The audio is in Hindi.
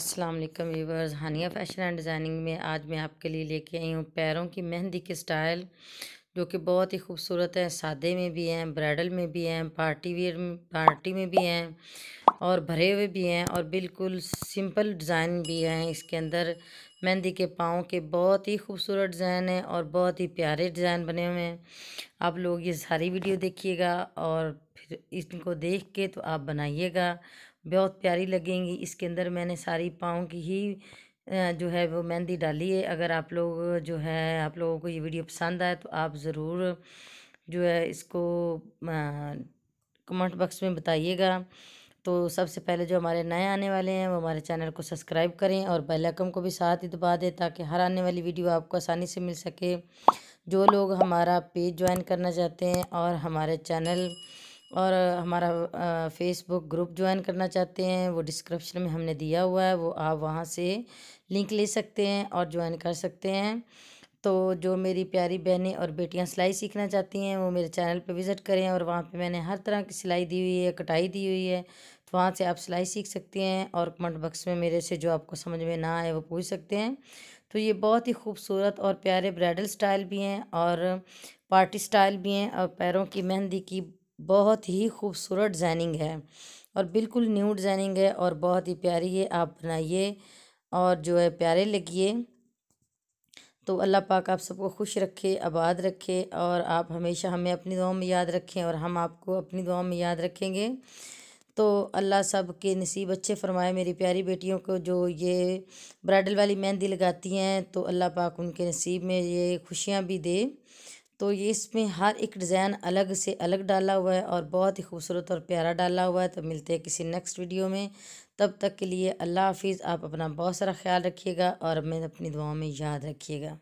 अस्सलाम वालेकुम viewers Hania fashion and designing में आज मैं आपके लिए लेके आई हूँ पैरों की मेहंदी के स्टाइल जो कि बहुत ही खूबसूरत है सादे में भी हैं ब्राइडल में भी हैं पार्टी वेयर पार्टी में भी हैं और भरे हुए भी हैं और बिल्कुल सिंपल डिज़ाइन भी हैं इसके अंदर मेहंदी के पाँव के बहुत ही खूबसूरत डिज़ाइन हैं और बहुत ही प्यारे डिज़ाइन बने हुए हैं आप लोग ये सारी वीडियो देखिएगा और फिर इनको देख के तो आप बनाइएगा बहुत प्यारी लगेंगी इसके अंदर मैंने सारी पाँव की ही जो है वो मेहंदी डाली है अगर आप लोग जो है आप लोगों को ये वीडियो पसंद आए तो आप ज़रूर जो है इसको कमेंट बॉक्स में बताइएगा तो सबसे पहले जो हमारे नए आने वाले हैं वो हमारे चैनल को सब्सक्राइब करें और बेल आइकन को भी साथ ही दबा दें ताकि हर आने वाली वीडियो आपको आसानी से मिल सके जो लोग हमारा पेज ज्वाइन करना चाहते हैं और हमारे चैनल और हमारा फेसबुक ग्रुप ज्वाइन करना चाहते हैं वो डिस्क्रिप्शन में हमने दिया हुआ है वो आप वहाँ से लिंक ले सकते हैं और ज्वाइन कर सकते हैं तो जो मेरी प्यारी बहनें और बेटियां सिलाई सीखना चाहती हैं वो मेरे चैनल पे विज़िट करें और वहाँ पे मैंने हर तरह की सिलाई दी हुई है कटाई दी हुई है तो वहाँ से आप सिलाई सीख सकते हैं और कमेंट बक्स में मेरे से जो आपको समझ में ना आए वो पूछ सकते हैं तो ये बहुत ही खूबसूरत और प्यारे ब्राइडल स्टाइल भी हैं और पार्टी स्टाइल भी हैं और पैरों की मेहंदी की बहुत ही खूबसूरत डिज़ाइनिंग है और बिल्कुल न्यू डिज़ाइनिंग है और बहुत ही प्यारी है आप बनाइए और जो है प्यारे लगिए तो अल्लाह पाक आप सबको खुश रखे आबाद रखे और आप हमेशा हमें अपनी दुआ में याद रखें और हम आपको अपनी दुआ में याद रखेंगे तो अल्लाह सब के नसीब अच्छे फरमाए मेरी प्यारी बेटियों को जो ये ब्राइडल वाली मेहंदी लगाती हैं तो अल्लाह पाक उनके नसीब में ये खुशियाँ भी दे तो ये इसमें हर एक डिज़ाइन अलग से अलग डाला हुआ है और बहुत ही खूबसूरत और प्यारा डाला हुआ है तो मिलते हैं किसी नेक्स्ट वीडियो में तब तक के लिए अल्लाह हाफिज़ आप अपना बहुत सारा ख्याल रखिएगा और मैं अपनी दुआओं में याद रखिएगा